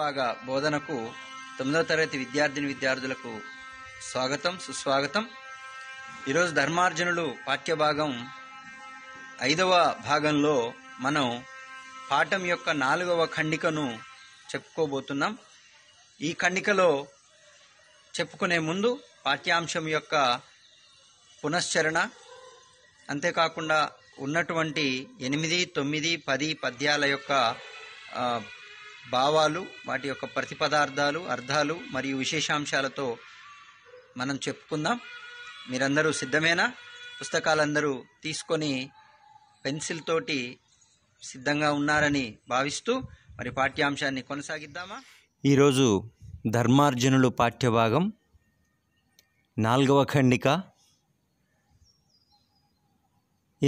భాగ బోధనకు తొమ్మిదవ తరగతి విద్యార్థిని విద్యార్థులకు స్వాగతం సుస్వాగతం ఈరోజు ధర్మార్జనులు పాఠ్యభాగం ఐదవ భాగంలో మనం పాఠం యొక్క నాలుగవ ఖండికను చెప్పుకోబోతున్నాం ఈ ఖండికలో చెప్పుకునే ముందు పాఠ్యాంశం యొక్క పునశ్చరణ అంతేకాకుండా ఉన్నటువంటి ఎనిమిది తొమ్మిది పది పద్యాల యొక్క భావాలు వాటి యొక్క ప్రతిపదార్థాలు అర్థాలు మరియు విశేషాంశాలతో మనం చెప్పుకుందాం మీరందరూ సిద్ధమేనా పుస్తకాలందరూ తీసుకొని పెన్సిల్ తోటి సిద్ధంగా ఉన్నారని భావిస్తూ మరి పాఠ్యాంశాన్ని కొనసాగిద్దామా ఈరోజు ధర్మార్జునులు పాఠ్యభాగం నాలుగవ ఖండిక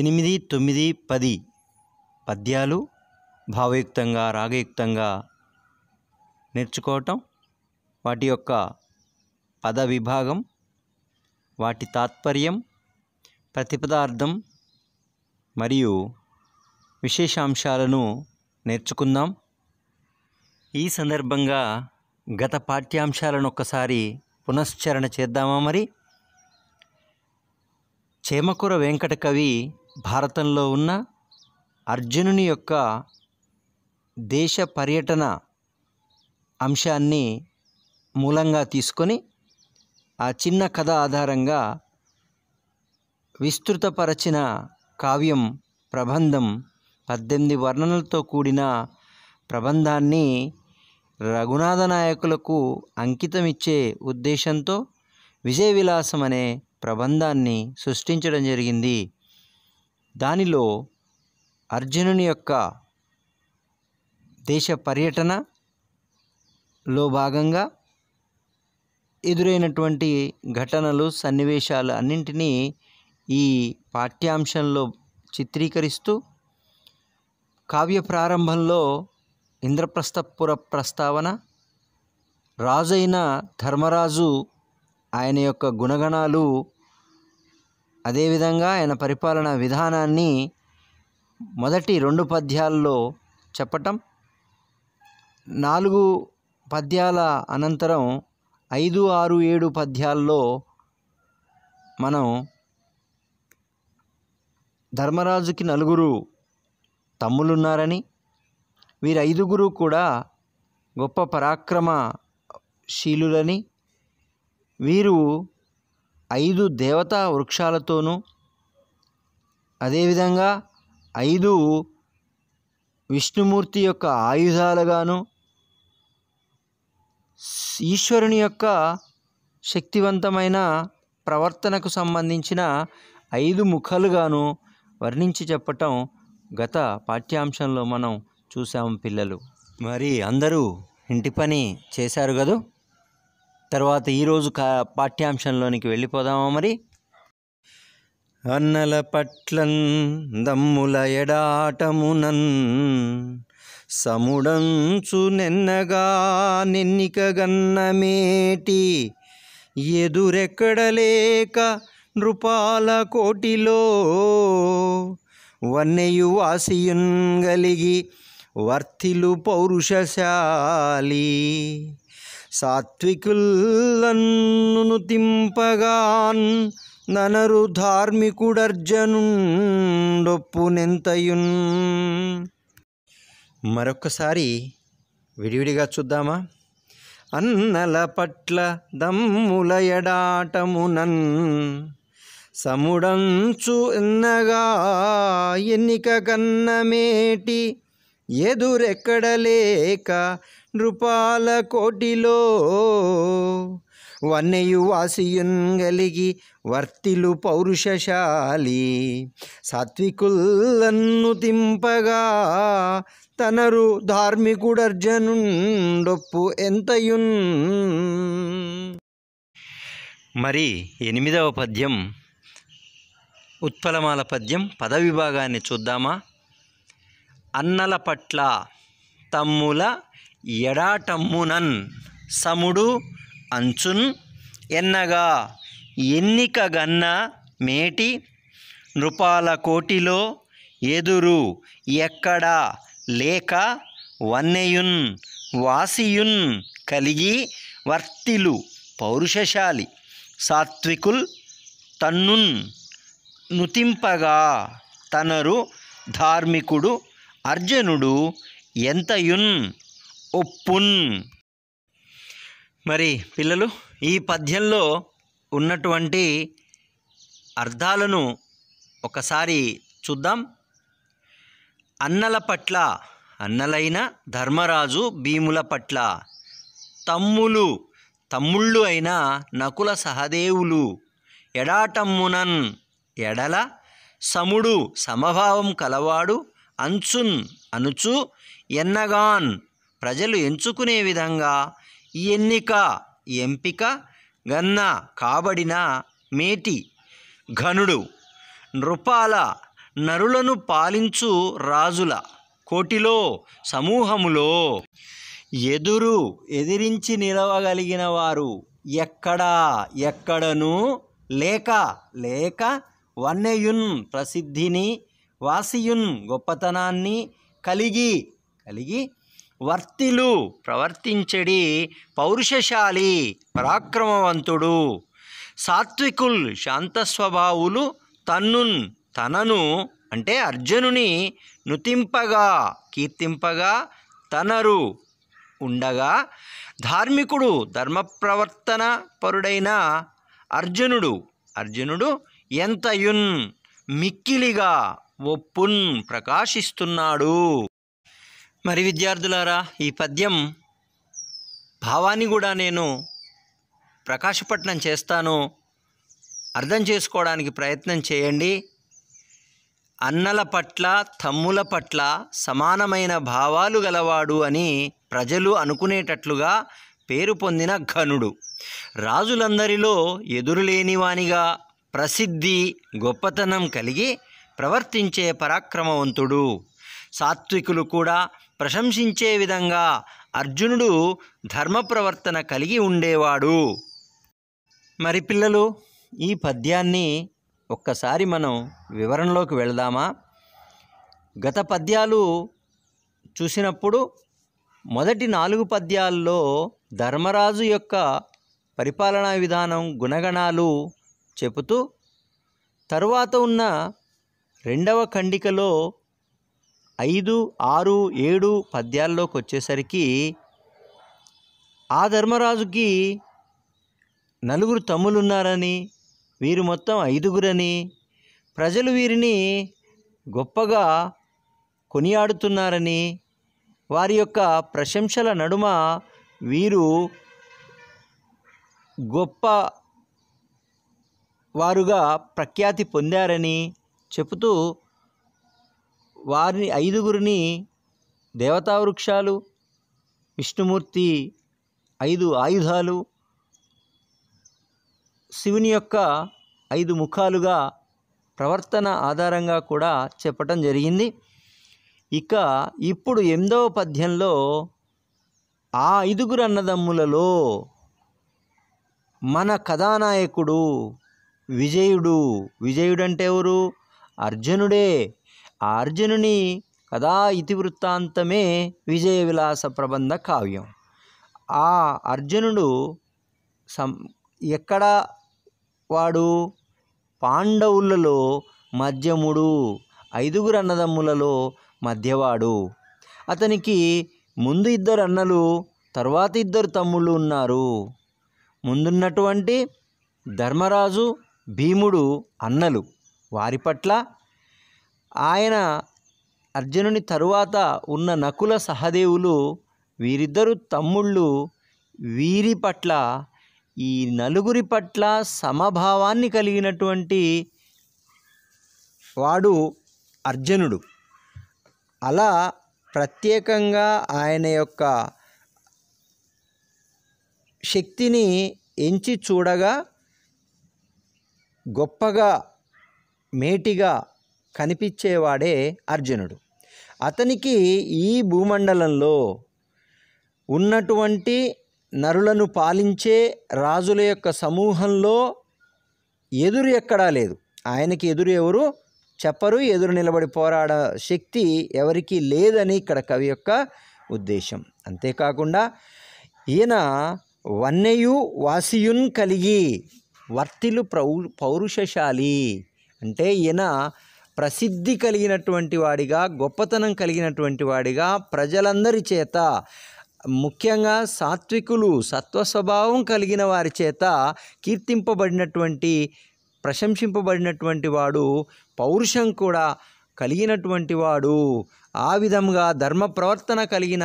ఎనిమిది తొమ్మిది పది పద్యాలు భావయుక్తంగా రాగయుక్తంగా నేర్చుకోవటం వాటి యొక్క పద విభాగం వాటి తాత్పర్యం ప్రతిపదార్థం మరియు విశేషాంశాలను నేర్చుకుందాం ఈ సందర్భంగా గత పాఠ్యాంశాలను ఒక్కసారి పునశ్చరణ చేద్దామా మరి చేమకుర వెంకట కవి భారతంలో ఉన్న అర్జునుని యొక్క దేశ పర్యటన అంశాన్ని మూలంగా తీసుకొని ఆ చిన్న కథ ఆధారంగా విస్తృతపరచిన కావ్యం ప్రబంధం పద్దెనిమిది వర్ణనలతో కూడిన ప్రబంధాన్ని రఘునాథ నాయకులకు అంకితమిచ్చే ఉద్దేశంతో విజయ విలాసం అనే ప్రబంధాన్ని సృష్టించడం జరిగింది దానిలో అర్జునుని యొక్క దేశ పర్యటన లో భాగంగా ఎదురైనటువంటి ఘటనలు సన్నివేశాలు అన్నింటినీ ఈ పాఠ్యాంశంలో చిత్రీకరిస్తూ కావ్య ప్రారంభంలో ఇంద్రప్రస్థపుర ప్రస్తావన రాజైన ధర్మరాజు ఆయన యొక్క గుణగణాలు అదేవిధంగా ఆయన పరిపాలన విధానాన్ని మొదటి రెండు పద్యాల్లో చెప్పటం నాలుగు పద్యాల అనంతరం ఐదు ఆరు ఏడు పద్యాల్లో మనం ధర్మరాజుకి నలుగురు తమ్ములున్నారని వీరు ఐదుగురు కూడా గొప్ప పరాక్రమశీలులని వీరు ఐదు దేవతా వృక్షాలతోనూ అదేవిధంగా ఐదు విష్ణుమూర్తి యొక్క ఆయుధాలుగాను ఈశ్వరుని యొక్క శక్తివంతమైన ప్రవర్తనకు సంబంధించిన ఐదు ముఖాలుగాను వర్ణించి చెప్పటం గత పాఠ్యాంశంలో మనం చూసాము పిల్లలు మరి అందరూ ఇంటి పని చేశారు కదూ తర్వాత ఈరోజు కా పాఠ్యాంశంలోనికి వెళ్ళిపోదామా మరి అన్నల పట్లం దమ్ముల ఎడాటమునన్ సముడంచు నెన్నగా గన్నమేటి ఎదురెక్కడలేక నృపాల కోటిలో గలిగి వర్తిలు పౌరుషశాలి సాత్వికుల్లన్ను తింపగాన్ ననరు ధార్మికుడర్జనుండొప్పునెంతయున్ మరొక్కసారి విడివిడిగా చూద్దామా అన్నల పట్ల దమ్ముల ఎడాటమునన్ సముడంచు ఎన్నగా ఎన్నిక కన్నమేటి ఎదురెక్కడలేక నృపాల కోటిలో వన్నయు గలిగి వర్తిలు పౌరుషశాలి సాత్వికుల్లన్ను తింపగా తనరు ధార్మికుడర్జనుండొప్పు ఎంతయున్ మరి ఎనిమిదవ పద్యం ఉత్పలమాల పద్యం పదవిభాగాన్ని చూద్దామా అన్నల పట్ల తమ్ముల ఎడాటమ్మునన్ సముడు అంచున్ ఎన్నగా ఎన్నిక గన్న మేటి నృపాల కోటిలో ఎదురు ఎక్కడ లేక వన్నయున్ వాసియున్ కలిగి వర్తిలు పౌరుషశాలి సాత్వికుల్ తన్నున్ నుతింపగా తనరు ధార్మికుడు అర్జునుడు ఎంతయున్ ఒప్పున్ మరి పిల్లలు ఈ పద్యంలో ఉన్నటువంటి అర్థాలను ఒకసారి చూద్దాం అన్నల పట్ల అన్నలైన ధర్మరాజు భీముల పట్ల తమ్ములు తమ్ముళ్ళు అయిన నకుల సహదేవులు ఎడాటమ్మునన్ ఎడల సముడు సమభావం కలవాడు అంచున్ అనుచు ఎన్నగాన్ ప్రజలు ఎంచుకునే విధంగా ఎన్నిక ఎంపిక గన్న కాబడిన మేటి ఘనుడు నృపాల నరులను పాలించు రాజుల కోటిలో సమూహములో ఎదురు ఎదిరించి నిలవగలిగిన వారు ఎక్కడా ఎక్కడను లేక లేక వన్నయున్ ప్రసిద్ధిని వాసియున్ గొప్పతనాన్ని కలిగి కలిగి వర్తిలు ప్రవర్తించడి పౌరుషశాలి పరాక్రమవంతుడు సాత్వికుల్ శాంతస్వభావులు తన్నున్ తనను అంటే అర్జునుని నుతింపగా కీర్తింపగా తనరు ఉండగా ధార్మికుడు ధర్మప్రవర్తన పరుడైన అర్జునుడు అర్జునుడు ఎంతయున్ మిక్కిలిగా ఒప్పున్ ప్రకాశిస్తున్నాడు మరి విద్యార్థులారా ఈ పద్యం భావాన్ని కూడా నేను ప్రకాశపట్నం చేస్తాను అర్థం చేసుకోవడానికి ప్రయత్నం చేయండి అన్నల పట్ల తమ్ముల పట్ల సమానమైన భావాలు గలవాడు అని ప్రజలు అనుకునేటట్లుగా పేరు పొందిన ఘనుడు రాజులందరిలో ఎదురులేనివానిగా ప్రసిద్ధి గొప్పతనం కలిగి ప్రవర్తించే పరాక్రమవంతుడు సాత్వికులు కూడా ప్రశంసించే విధంగా అర్జునుడు ధర్మ ప్రవర్తన కలిగి ఉండేవాడు మరి పిల్లలు ఈ పద్యాన్ని ఒక్కసారి మనం వివరణలోకి వెళదామా గత పద్యాలు చూసినప్పుడు మొదటి నాలుగు పద్యాల్లో ధర్మరాజు యొక్క పరిపాలనా విధానం గుణగణాలు చెబుతూ తరువాత ఉన్న రెండవ ఖండికలో ఐదు ఆరు ఏడు పద్యాల్లోకి వచ్చేసరికి ఆ ధర్మరాజుకి నలుగురు తమ్ములున్నారని వీరు మొత్తం ఐదుగురని ప్రజలు వీరిని గొప్పగా కొనియాడుతున్నారని వారి యొక్క ప్రశంసల నడుమ వీరు గొప్ప వారుగా ప్రఖ్యాతి పొందారని చెబుతూ వారిని ఐదుగురిని దేవతా వృక్షాలు విష్ణుమూర్తి ఐదు ఆయుధాలు శివుని యొక్క ఐదు ముఖాలుగా ప్రవర్తన ఆధారంగా కూడా చెప్పటం జరిగింది ఇక ఇప్పుడు ఎనిమిదవ పద్యంలో ఆ ఐదుగురు అన్నదమ్ములలో మన కథానాయకుడు విజయుడు విజయుడు అంటే ఎవరు అర్జునుడే ఆ అర్జునుని కథా ఇతివృత్తాంతమే విజయ విలాస ప్రబంధ కావ్యం ఆ అర్జునుడు సం ఎక్కడ వాడు పాండవులలో మధ్యముడు ఐదుగురు అన్నదమ్ములలో మధ్యవాడు అతనికి ముందు ఇద్దరు అన్నలు తర్వాత ఇద్దరు తమ్ముళ్ళు ఉన్నారు ముందున్నటువంటి ధర్మరాజు భీముడు అన్నలు వారి పట్ల ఆయన అర్జునుని తరువాత ఉన్న నకుల సహదేవులు వీరిద్దరు తమ్ముళ్ళు వీరి పట్ల ఈ నలుగురి పట్ల సమభావాన్ని కలిగినటువంటి వాడు అర్జునుడు అలా ప్రత్యేకంగా ఆయన యొక్క శక్తిని ఎంచి చూడగా గొప్పగా మేటిగా కనిపించేవాడే అర్జునుడు అతనికి ఈ భూమండలంలో ఉన్నటువంటి నరులను పాలించే రాజుల యొక్క సమూహంలో ఎదురు ఎక్కడా లేదు ఆయనకి ఎదురు ఎవరు చెప్పరు ఎదురు నిలబడి పోరాడ శక్తి ఎవరికి లేదని ఇక్కడ కవి యొక్క ఉద్దేశం అంతేకాకుండా ఈయన వన్నయు వాసియున్ కలిగి వర్తిలు ప్రౌ పౌరుషశాలి అంటే ఈయన ప్రసిద్ధి కలిగినటువంటి వాడిగా గొప్పతనం కలిగినటువంటి వాడిగా ప్రజలందరి చేత ముఖ్యంగా సాత్వికులు సత్వ స్వభావం కలిగిన వారి చేత కీర్తింపబడినటువంటి ప్రశంసింపబడినటువంటి వాడు పౌరుషం కూడా కలిగినటువంటి వాడు ఆ విధంగా ధర్మ ప్రవర్తన కలిగిన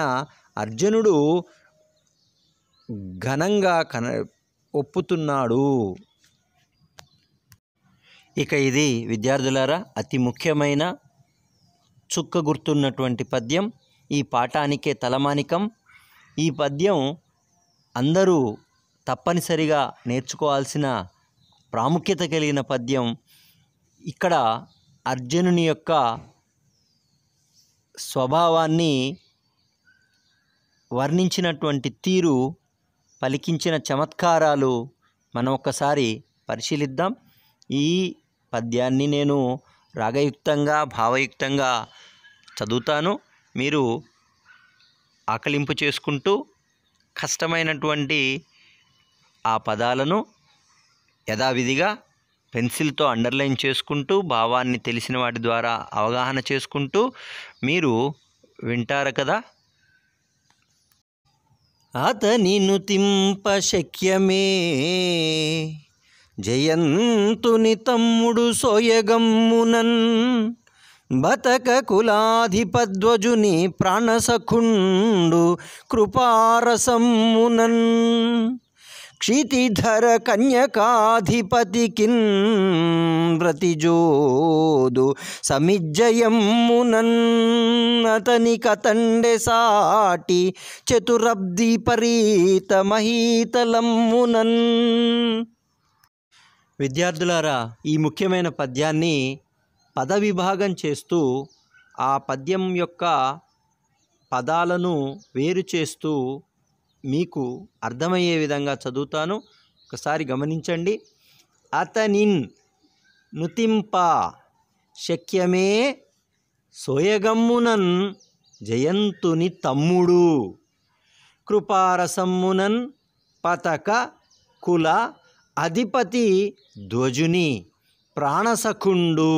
అర్జునుడు ఘనంగా కన ఒప్పుతున్నాడు ఇక ఇది విద్యార్థులారా అతి ముఖ్యమైన చుక్క గుర్తున్నటువంటి పద్యం ఈ పాఠానికే తలమానికం ఈ పద్యం అందరూ తప్పనిసరిగా నేర్చుకోవాల్సిన ప్రాముఖ్యత కలిగిన పద్యం ఇక్కడ అర్జునుని యొక్క స్వభావాన్ని వర్ణించినటువంటి తీరు పలికించిన చమత్కారాలు మనం ఒక్కసారి పరిశీలిద్దాం ఈ పద్యాన్ని నేను రాగయుక్తంగా భావయుక్తంగా చదువుతాను మీరు ఆకలింపు చేసుకుంటూ కష్టమైనటువంటి ఆ పదాలను యథావిధిగా పెన్సిల్తో అండర్లైన్ చేసుకుంటూ భావాన్ని తెలిసిన వాటి ద్వారా అవగాహన చేసుకుంటూ మీరు వింటారు కదా అతని తింప శక్యమే జయంతుని తమ్ముడు సోయగమ్మునన్ బతక కులాధిపధ్వజుని ప్రాణసఖుండు కృపారసమ్మునన్ క్షితిధర కన్యకాధిపతికిన్ వ్రతిజోదు సమిజ్జయమ్మునన్ అతని కతండె సాటి చతురబ్ది పరీత మహీతలమ్మునన్ విద్యార్థులారా ఈ ముఖ్యమైన పద్యాన్ని పద విభాగం చేస్తూ ఆ పద్యం యొక్క పదాలను వేరు చేస్తూ మీకు అర్థమయ్యే విధంగా చదువుతాను ఒకసారి గమనించండి అతనిన్ నుతింప శక్యమే సోయగమ్మునన్ జయంతుని తమ్ముడు కృపారసమ్మునన్ పతక కుల అధిపతి ధ్వజుని ప్రాణసఖుండు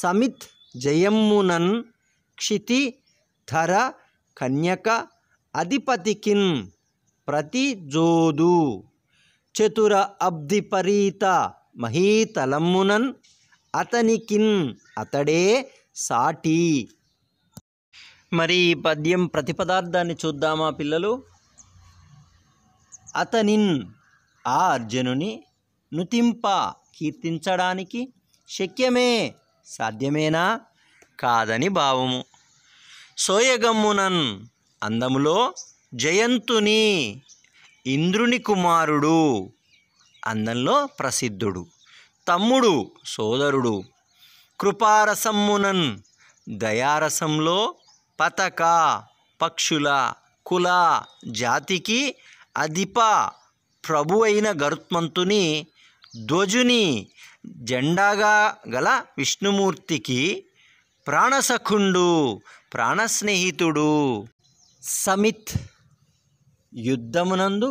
సమిత్ జయమ్మునన్ క్షితి ధర కన్యక అధిపతికిన్ ప్రతిజోదు చతుర అబ్ధిపరీత మహీతలమ్మునన్ అతనికిన్ అతడే సాటి మరి ఈ పద్యం ప్రతిపదార్థాన్ని చూద్దామా పిల్లలు అతనిన్ ఆ అర్జునుని నుతింప కీర్తించడానికి శక్యమే సాధ్యమేనా కాదని భావము సోయగమ్మునన్ అందములో జయంతుని ఇంద్రుని కుమారుడు అందంలో ప్రసిద్ధుడు తమ్ముడు సోదరుడు కృపారసమ్మునన్ దయారసంలో పతక పక్షుల కుల జాతికి అధిప ప్రభు అయిన గరుత్మంతుని ధ్వజుని జెండాగా గల విష్ణుమూర్తికి ప్రాణసఖుండు ప్రాణస్నేహితుడు సమిత్ యుద్ధమునందు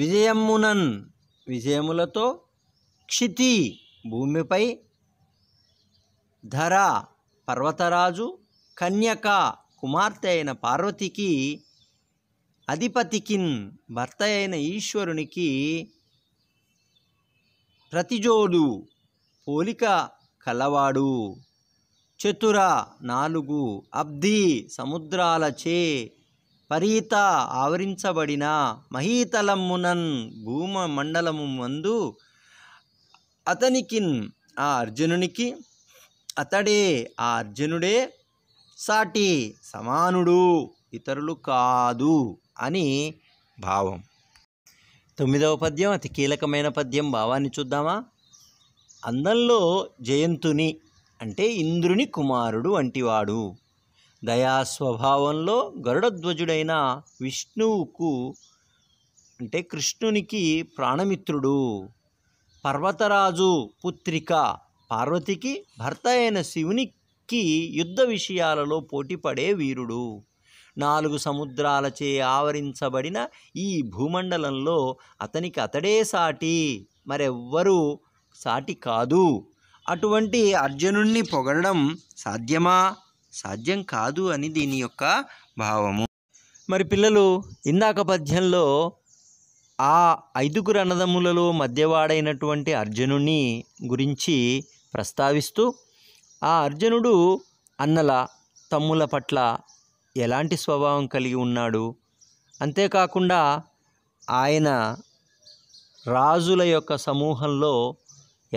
విజయమునన్ విజయములతో క్షితి భూమిపై ధర పర్వతరాజు కన్యక కుమార్తె అయిన పార్వతికి అధిపతికిన్ భర్త అయిన ఈశ్వరునికి ప్రతిజోడు పోలిక కలవాడు చతుర నాలుగు అబ్ధి సముద్రాలచే పరీత ఆవరించబడిన మహీతలమ్మునన్ భూమ మండలము మందు అతనికిన్ ఆ అర్జునునికి అతడే ఆ అర్జునుడే సాటి సమానుడు ఇతరులు కాదు అని భావం తొమ్మిదవ పద్యం అతి కీలకమైన పద్యం భావాన్ని చూద్దామా అందంలో జయంతుని అంటే ఇంద్రుని కుమారుడు వంటివాడు దయా స్వభావంలో గరుడధ్వజుడైన విష్ణువుకు అంటే కృష్ణునికి ప్రాణమిత్రుడు పర్వతరాజు పుత్రిక పార్వతికి భర్త అయిన శివునికి యుద్ధ విషయాలలో పోటీపడే వీరుడు నాలుగు సముద్రాలచే ఆవరించబడిన ఈ భూమండలంలో అతనికి అతడే సాటి మరెవ్వరూ సాటి కాదు అటువంటి అర్జునుణ్ణి పొగడడం సాధ్యమా సాధ్యం కాదు అని దీని యొక్క భావము మరి పిల్లలు ఇందాక పద్యంలో ఆ ఐదుగురు అన్నదమ్ములలో మధ్యవాడైనటువంటి అర్జునుని గురించి ప్రస్తావిస్తూ ఆ అర్జునుడు అన్నల తమ్ముల పట్ల ఎలాంటి స్వభావం కలిగి ఉన్నాడు అంతేకాకుండా ఆయన రాజుల యొక్క సమూహంలో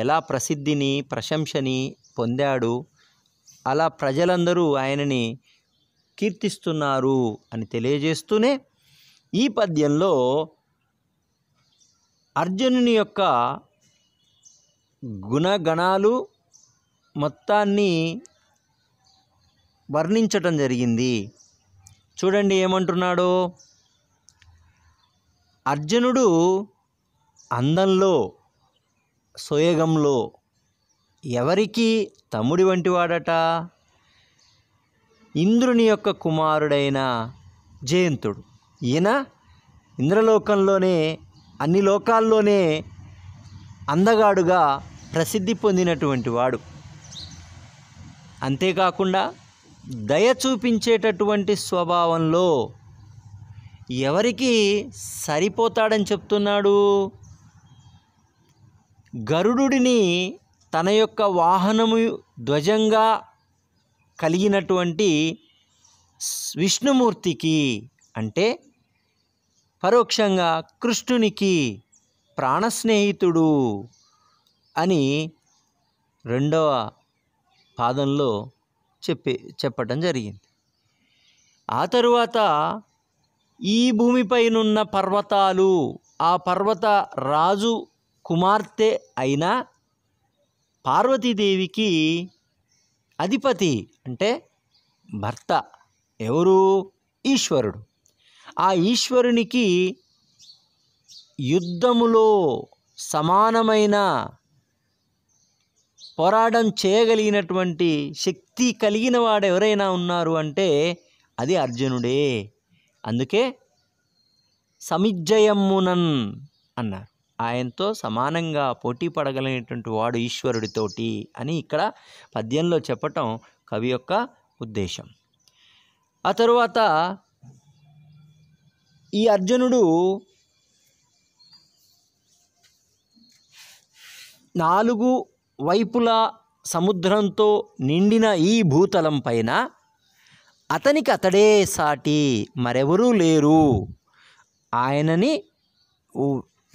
ఎలా ప్రసిద్ధిని ప్రశంసని పొందాడు అలా ప్రజలందరూ ఆయనని కీర్తిస్తున్నారు అని తెలియజేస్తూనే ఈ పద్యంలో అర్జునుని యొక్క గుణగణాలు మొత్తాన్ని వర్ణించటం జరిగింది చూడండి ఏమంటున్నాడు అర్జునుడు అందంలో సోయగంలో ఎవరికి తమ్ముడి వంటివాడట ఇంద్రుని యొక్క కుమారుడైన జయంతుడు ఈయన ఇంద్రలోకంలోనే అన్ని లోకాల్లోనే అందగాడుగా ప్రసిద్ధి పొందినటువంటి వాడు అంతేకాకుండా దయ చూపించేటటువంటి స్వభావంలో ఎవరికి సరిపోతాడని చెప్తున్నాడు గరుడుడిని తన యొక్క వాహనము ధ్వజంగా కలిగినటువంటి విష్ణుమూర్తికి అంటే పరోక్షంగా కృష్ణునికి ప్రాణస్నేహితుడు అని రెండవ పాదంలో చెప్పే చెప్పటం జరిగింది ఆ తరువాత ఈ భూమిపైనున్న పర్వతాలు ఆ పర్వత రాజు కుమార్తె అయిన పార్వతీదేవికి అధిపతి అంటే భర్త ఎవరు ఈశ్వరుడు ఆ ఈశ్వరునికి యుద్ధములో సమానమైన పోరాటం చేయగలిగినటువంటి శక్తి కలిగిన వాడు ఎవరైనా ఉన్నారు అంటే అది అర్జునుడే అందుకే సమిజ్జయమునన్ అన్నారు ఆయనతో సమానంగా పోటీ పడగలిగినటువంటి వాడు ఈశ్వరుడితోటి అని ఇక్కడ పద్యంలో చెప్పటం కవి యొక్క ఉద్దేశం ఆ తరువాత ఈ అర్జునుడు నాలుగు వైపులా సముద్రంతో నిండిన ఈ భూతలం పైన అతనికి అతడే సాటి మరెవరూ లేరు ఆయనని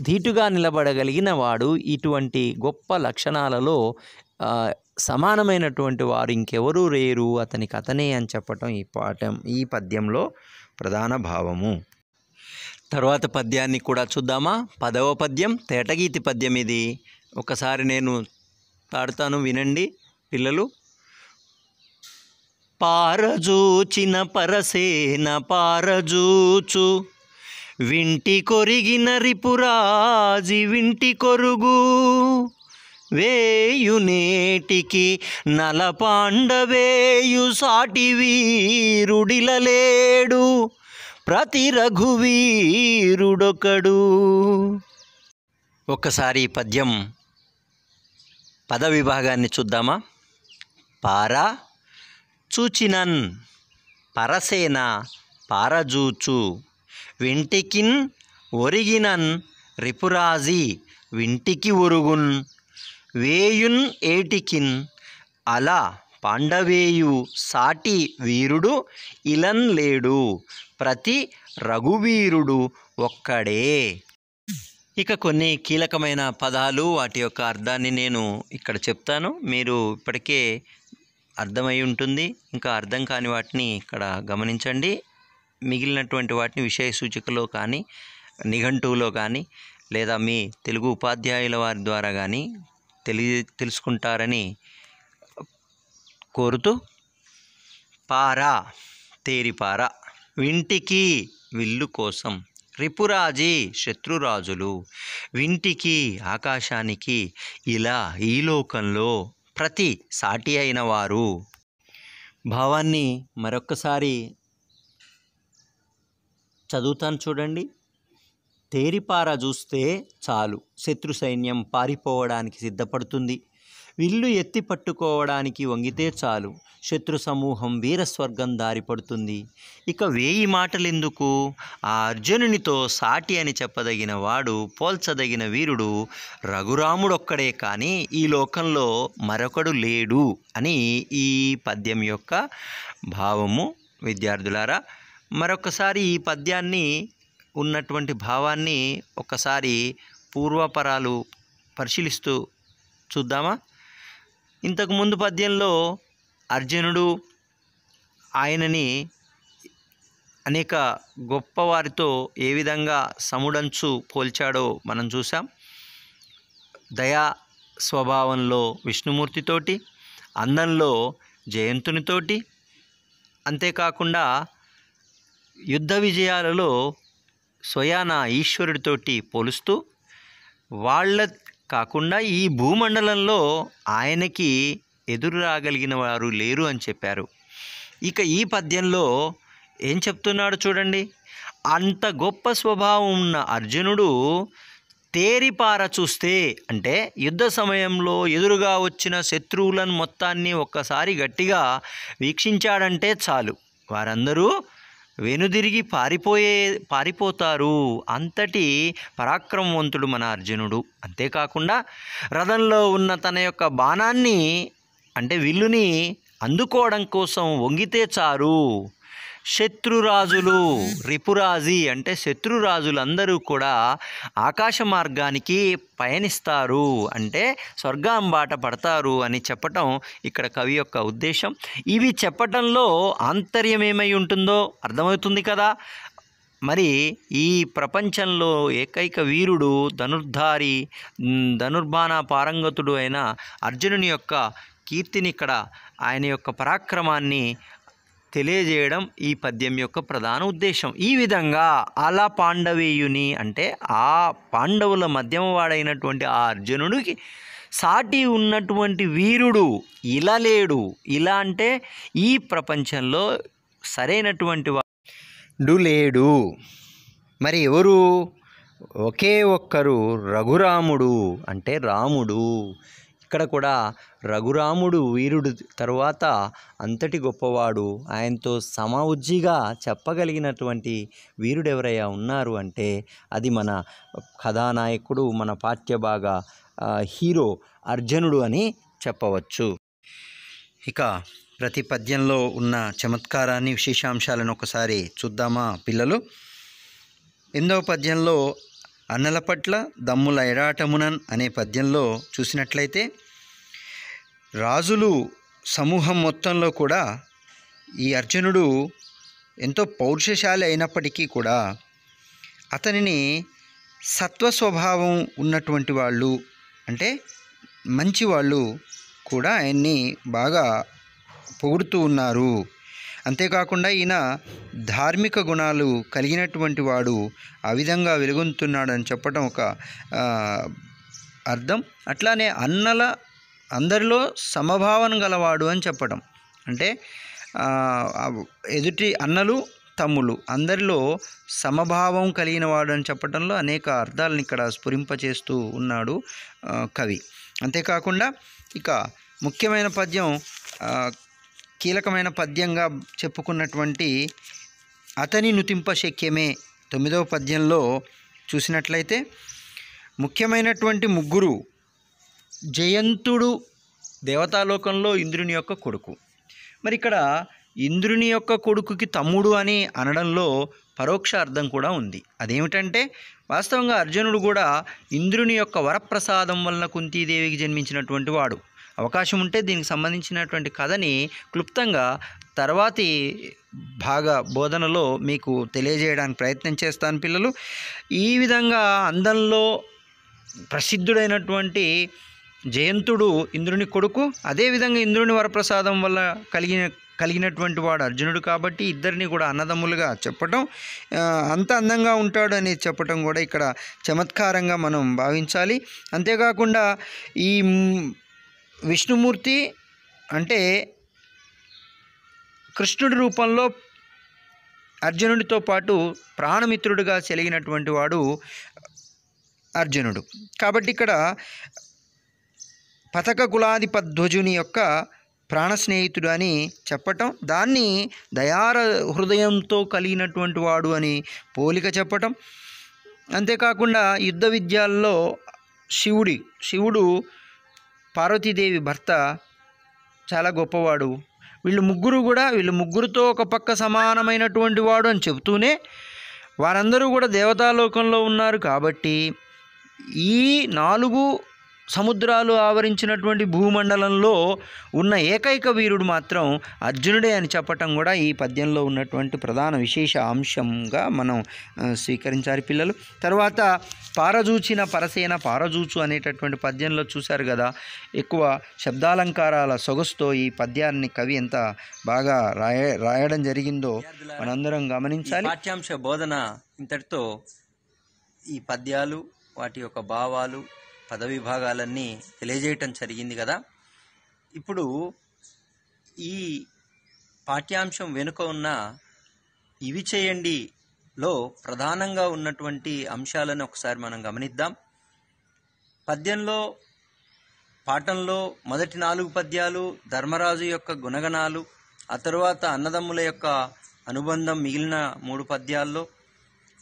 ధీటుగా నిలబడగలిగిన వాడు ఇటువంటి గొప్ప లక్షణాలలో సమానమైనటువంటి వారు ఇంకెవరూ లేరు అతనికి అతనే అని చెప్పటం ఈ పాఠం ఈ పద్యంలో ప్రధాన భావము తర్వాత పద్యాన్ని కూడా చూద్దామా పదవ పద్యం తేటగీతి పద్యం ఇది ఒకసారి నేను పాడతాను వినండి పిల్లలు పారజూచిన పరసేన పారజూచు వింటి కొరిగిన రిపురాజి వింటి కొరుగు వేయునేటికి పాండవేయు సాటి వీరుడిలలేడు ప్రతి రఘువీరుడొకడు ఒకసారి పద్యం పద విభాగాన్ని చూద్దామా పారా చూచినన్ పరసేన పారజూచు వెంటికిన్ ఒరిగినన్ రిపురాజి వింటికి ఒరుగున్ వేయున్ ఏటికిన్ అలా పాండవేయు సాటి వీరుడు ఇలన్ లేడు ప్రతి రఘువీరుడు ఒక్కడే ఇక కొన్ని కీలకమైన పదాలు వాటి యొక్క అర్థాన్ని నేను ఇక్కడ చెప్తాను మీరు ఇప్పటికే అర్థమై ఉంటుంది ఇంకా అర్థం కాని వాటిని ఇక్కడ గమనించండి మిగిలినటువంటి వాటిని విషయ సూచికలో కానీ నిఘంటువులో కానీ లేదా మీ తెలుగు ఉపాధ్యాయుల వారి ద్వారా కానీ తెలి తెలుసుకుంటారని కోరుతూ పారా తేరిపారా వింటికి విల్లు కోసం రిపురాజి శత్రురాజులు వింటికి ఆకాశానికి ఇలా ఈ లోకంలో ప్రతి సాటి అయిన వారు భావాన్ని మరొక్కసారి చదువుతాను చూడండి తేరిపార చూస్తే చాలు శత్రు సైన్యం పారిపోవడానికి సిద్ధపడుతుంది విల్లు ఎత్తి పట్టుకోవడానికి వంగితే చాలు శత్రు సమూహం వీరస్వర్గం దారిపడుతుంది ఇక వేయి మాటలెందుకు ఆ అర్జునునితో సాటి అని చెప్పదగిన వాడు పోల్చదగిన వీరుడు రఘురాముడొక్కడే కానీ ఈ లోకంలో మరొకడు లేడు అని ఈ పద్యం యొక్క భావము విద్యార్థులారా మరొకసారి ఈ పద్యాన్ని ఉన్నటువంటి భావాన్ని ఒకసారి పూర్వపరాలు పరిశీలిస్తూ చూద్దామా ఇంతకు ముందు పద్యంలో అర్జునుడు ఆయనని అనేక గొప్పవారితో ఏ విధంగా సముడంచు పోల్చాడో మనం చూసాం దయా స్వభావంలో విష్ణుమూర్తితోటి అందంలో జయంతునితోటి అంతేకాకుండా యుద్ధ విజయాలలో స్వయాన ఈశ్వరుడితోటి పోలుస్తూ వాళ్ళ కాకుండా ఈ భూమండలంలో ఆయనకి ఎదురు రాగలిగిన వారు లేరు అని చెప్పారు ఇక ఈ పద్యంలో ఏం చెప్తున్నాడు చూడండి అంత గొప్ప స్వభావం ఉన్న అర్జునుడు తేరిపార చూస్తే అంటే యుద్ధ సమయంలో ఎదురుగా వచ్చిన శత్రువులను మొత్తాన్ని ఒక్కసారి గట్టిగా వీక్షించాడంటే చాలు వారందరూ వెనుదిరిగి పారిపోయే పారిపోతారు అంతటి పరాక్రమవంతుడు మన అర్జునుడు అంతేకాకుండా రథంలో ఉన్న తన యొక్క బాణాన్ని అంటే విల్లుని అందుకోవడం కోసం వంగితే చారు శత్రురాజులు రిపురాజి అంటే శత్రురాజులందరూ కూడా ఆకాశ మార్గానికి పయనిస్తారు అంటే స్వర్గాంబాట పడతారు అని చెప్పటం ఇక్కడ కవి యొక్క ఉద్దేశం ఇవి చెప్పటంలో ఆంతర్యం ఏమై ఉంటుందో అర్థమవుతుంది కదా మరి ఈ ప్రపంచంలో ఏకైక వీరుడు ధనుర్ధారి ధనుర్బాణ పారంగతుడు అయిన అర్జునుని యొక్క కీర్తిని ఇక్కడ ఆయన యొక్క పరాక్రమాన్ని తెలియజేయడం ఈ పద్యం యొక్క ప్రధాన ఉద్దేశం ఈ విధంగా అలా పాండవేయుని అంటే ఆ పాండవుల మధ్యమవాడైనటువంటి ఆ అర్జునుడికి సాటి ఉన్నటువంటి వీరుడు ఇలా లేడు ఇలా అంటే ఈ ప్రపంచంలో సరైనటువంటి వాడు లేడు మరి ఎవరు ఒకే ఒక్కరు రఘురాముడు అంటే రాముడు ఇక్కడ కూడా రఘురాముడు వీరుడు తరువాత అంతటి గొప్పవాడు ఆయనతో సమవుజ్జిగా చెప్పగలిగినటువంటి వీరుడు ఎవరయ్యా ఉన్నారు అంటే అది మన కథానాయకుడు మన పాఠ్యభాగ హీరో అర్జునుడు అని చెప్పవచ్చు ఇక ప్రతి పద్యంలో ఉన్న చమత్కారాన్ని విశేషాంశాలను ఒకసారి చూద్దామా పిల్లలు ఎనిమిదవ పద్యంలో అన్నల పట్ల దమ్ముల ఎరాటమునన్ అనే పద్యంలో చూసినట్లయితే రాజులు సమూహం మొత్తంలో కూడా ఈ అర్జునుడు ఎంతో పౌరుషశాలి అయినప్పటికీ కూడా అతనిని సత్వస్వభావం స్వభావం ఉన్నటువంటి వాళ్ళు అంటే మంచి వాళ్ళు కూడా ఆయన్ని బాగా పొగుడుతూ ఉన్నారు అంతేకాకుండా ఈయన ధార్మిక గుణాలు కలిగినటువంటి వాడు ఆ విధంగా వెలుగొందుతున్నాడని చెప్పడం ఒక అర్థం అట్లానే అన్నల అందరిలో సమభావన గలవాడు అని చెప్పడం అంటే ఎదుటి అన్నలు తమ్ములు అందరిలో సమభావం కలిగిన వాడు అని చెప్పడంలో అనేక అర్థాలను ఇక్కడ స్ఫురింపచేస్తూ ఉన్నాడు కవి అంతేకాకుండా ఇక ముఖ్యమైన పద్యం కీలకమైన పద్యంగా చెప్పుకున్నటువంటి అతని నుతింప శక్యమే తొమ్మిదవ పద్యంలో చూసినట్లయితే ముఖ్యమైనటువంటి ముగ్గురు జయంతుడు దేవతాలోకంలో ఇంద్రుని యొక్క కొడుకు మరి ఇక్కడ ఇంద్రుని యొక్క కొడుకుకి తమ్ముడు అని అనడంలో పరోక్ష అర్థం కూడా ఉంది అదేమిటంటే వాస్తవంగా అర్జునుడు కూడా ఇంద్రుని యొక్క వరప్రసాదం వలన కుంతీదేవికి జన్మించినటువంటి వాడు అవకాశం ఉంటే దీనికి సంబంధించినటువంటి కథని క్లుప్తంగా తర్వాతి భాగ బోధనలో మీకు తెలియజేయడానికి ప్రయత్నం చేస్తాను పిల్లలు ఈ విధంగా అందంలో ప్రసిద్ధుడైనటువంటి జయంతుడు ఇంద్రుని కొడుకు అదేవిధంగా ఇంద్రుని వరప్రసాదం వల్ల కలిగిన కలిగినటువంటి వాడు అర్జునుడు కాబట్టి ఇద్దరిని కూడా అన్నదమ్ములుగా చెప్పటం అంత అందంగా ఉంటాడు అనేది చెప్పటం కూడా ఇక్కడ చమత్కారంగా మనం భావించాలి అంతేకాకుండా ఈ విష్ణుమూర్తి అంటే కృష్ణుడి రూపంలో అర్జునుడితో పాటు ప్రాణమిత్రుడిగా చెలిగినటువంటి వాడు అర్జునుడు కాబట్టి ఇక్కడ పథక కులాధిపధ్వజుని యొక్క ప్రాణ స్నేహితుడు అని చెప్పటం దాన్ని దయార హృదయంతో కలిగినటువంటి వాడు అని పోలిక చెప్పటం అంతేకాకుండా యుద్ధ విద్యాల్లో శివుడి శివుడు పార్వతీదేవి భర్త చాలా గొప్పవాడు వీళ్ళు ముగ్గురు కూడా వీళ్ళు ముగ్గురుతో ఒక పక్క సమానమైనటువంటి వాడు అని చెబుతూనే వారందరూ కూడా దేవతాలోకంలో ఉన్నారు కాబట్టి ఈ నాలుగు సముద్రాలు ఆవరించినటువంటి భూమండలంలో ఉన్న ఏకైక వీరుడు మాత్రం అర్జునుడే అని చెప్పటం కూడా ఈ పద్యంలో ఉన్నటువంటి ప్రధాన విశేష అంశంగా మనం స్వీకరించారు పిల్లలు తర్వాత పారజూచిన పరసేన పారజూచు అనేటటువంటి పద్యంలో చూశారు కదా ఎక్కువ శబ్దాలంకారాల సొగసుతో ఈ పద్యాన్ని కవి ఎంత బాగా రాయ రాయడం జరిగిందో మనందరం గమనించాలి పాఠ్యాంశ బోధన ఇంతటితో ఈ పద్యాలు వాటి యొక్క భావాలు పదవిభాగాలన్నీ తెలియజేయటం జరిగింది కదా ఇప్పుడు ఈ పాఠ్యాంశం వెనుక ఉన్న ఇవి చేయండి లో ప్రధానంగా ఉన్నటువంటి అంశాలను ఒకసారి మనం గమనిద్దాం పద్యంలో పాఠంలో మొదటి నాలుగు పద్యాలు ధర్మరాజు యొక్క గుణగణాలు ఆ తరువాత అన్నదమ్ముల యొక్క అనుబంధం మిగిలిన మూడు పద్యాల్లో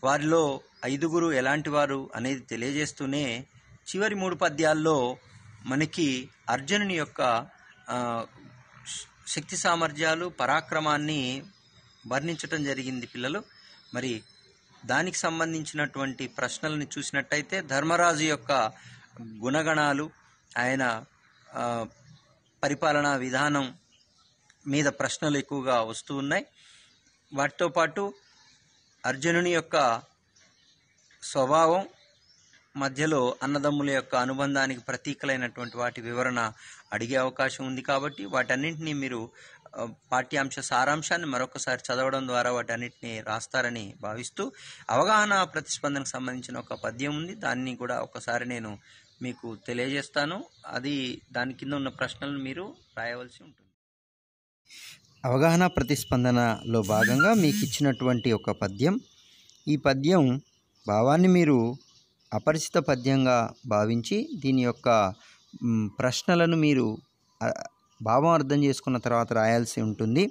వారిలో ఐదుగురు ఎలాంటి వారు అనేది తెలియజేస్తూనే చివరి మూడు పద్యాల్లో మనకి అర్జునుని యొక్క శక్తి సామర్థ్యాలు పరాక్రమాన్ని వర్ణించటం జరిగింది పిల్లలు మరి దానికి సంబంధించినటువంటి ప్రశ్నలను చూసినట్టయితే ధర్మరాజు యొక్క గుణగణాలు ఆయన పరిపాలనా విధానం మీద ప్రశ్నలు ఎక్కువగా వస్తూ ఉన్నాయి వాటితో పాటు అర్జునుని యొక్క స్వభావం మధ్యలో అన్నదమ్ముల యొక్క అనుబంధానికి ప్రతీకలైనటువంటి వాటి వివరణ అడిగే అవకాశం ఉంది కాబట్టి వాటన్నింటినీ మీరు పాఠ్యాంశ సారాంశాన్ని మరొకసారి చదవడం ద్వారా వాటన్నిటిని రాస్తారని భావిస్తూ అవగాహన ప్రతిస్పందనకు సంబంధించిన ఒక పద్యం ఉంది దాన్ని కూడా ఒకసారి నేను మీకు తెలియజేస్తాను అది దాని కింద ఉన్న ప్రశ్నలను మీరు రాయవలసి ఉంటుంది అవగాహన ప్రతిస్పందనలో భాగంగా మీకు ఇచ్చినటువంటి ఒక పద్యం ఈ పద్యం భావాన్ని మీరు అపరిచిత పద్యంగా భావించి దీని యొక్క ప్రశ్నలను మీరు భావం అర్థం చేసుకున్న తర్వాత రాయాల్సి ఉంటుంది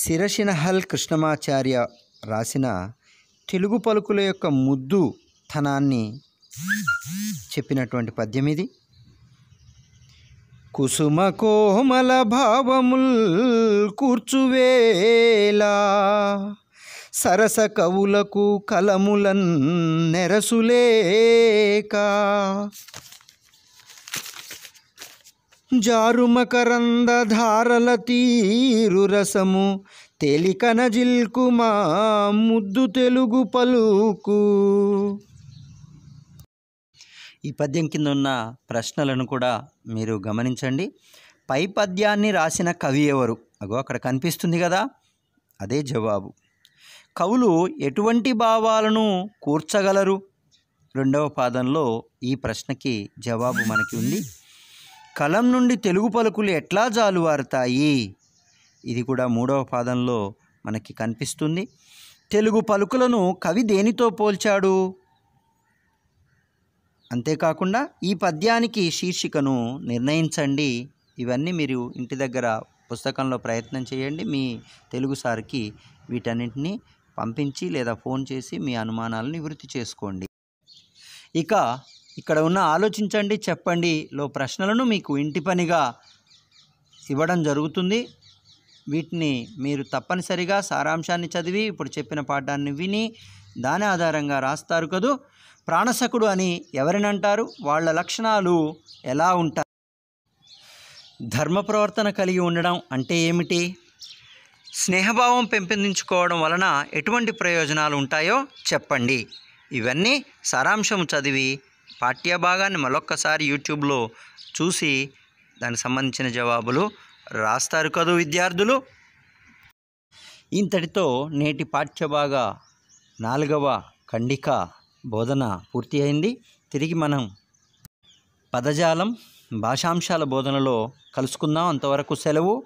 సిరసినహల్ కృష్ణమాచార్య రాసిన తెలుగు పలుకుల యొక్క ముద్దు తనాన్ని చెప్పినటువంటి పద్యం ఇది కుసుమ కోమల భావముల్ కూర్చువేలా సరస కవులకు కలములన్ నెరసులేక జారుమకరంద ధారల తీరు రసము తేలికన జిల్కుమా ముద్దు తెలుగు పలుకు ఈ పద్యం కింద ఉన్న ప్రశ్నలను కూడా మీరు గమనించండి పై పద్యాన్ని రాసిన కవి ఎవరు అగో అక్కడ కనిపిస్తుంది కదా అదే జవాబు కవులు ఎటువంటి భావాలను కూర్చగలరు రెండవ పాదంలో ఈ ప్రశ్నకి జవాబు మనకి ఉంది కలం నుండి తెలుగు పలుకులు ఎట్లా జాలువారుతాయి ఇది కూడా మూడవ పాదంలో మనకి కనిపిస్తుంది తెలుగు పలుకులను కవి దేనితో పోల్చాడు అంతేకాకుండా ఈ పద్యానికి శీర్షికను నిర్ణయించండి ఇవన్నీ మీరు ఇంటి దగ్గర పుస్తకంలో ప్రయత్నం చేయండి మీ తెలుగు సార్కి వీటన్నింటినీ పంపించి లేదా ఫోన్ చేసి మీ అనుమానాలను నివృత్తి చేసుకోండి ఇక ఇక్కడ ఉన్న ఆలోచించండి చెప్పండి లో ప్రశ్నలను మీకు ఇంటి పనిగా ఇవ్వడం జరుగుతుంది వీటిని మీరు తప్పనిసరిగా సారాంశాన్ని చదివి ఇప్పుడు చెప్పిన పాఠాన్ని విని దాని ఆధారంగా రాస్తారు కదూ ప్రాణసకుడు అని ఎవరిని అంటారు వాళ్ళ లక్షణాలు ఎలా ఉంటాయి ధర్మ ప్రవర్తన కలిగి ఉండడం అంటే ఏమిటి స్నేహభావం పెంపొందించుకోవడం వలన ఎటువంటి ప్రయోజనాలు ఉంటాయో చెప్పండి ఇవన్నీ సారాంశం చదివి పాఠ్యభాగాన్ని మరొక్కసారి యూట్యూబ్లో చూసి దానికి సంబంధించిన జవాబులు రాస్తారు కదూ విద్యార్థులు ఇంతటితో నేటి పాఠ్యభాగ నాలుగవ ఖండిక బోధన పూర్తి అయింది తిరిగి మనం పదజాలం భాషాంశాల బోధనలో కలుసుకుందాం అంతవరకు సెలవు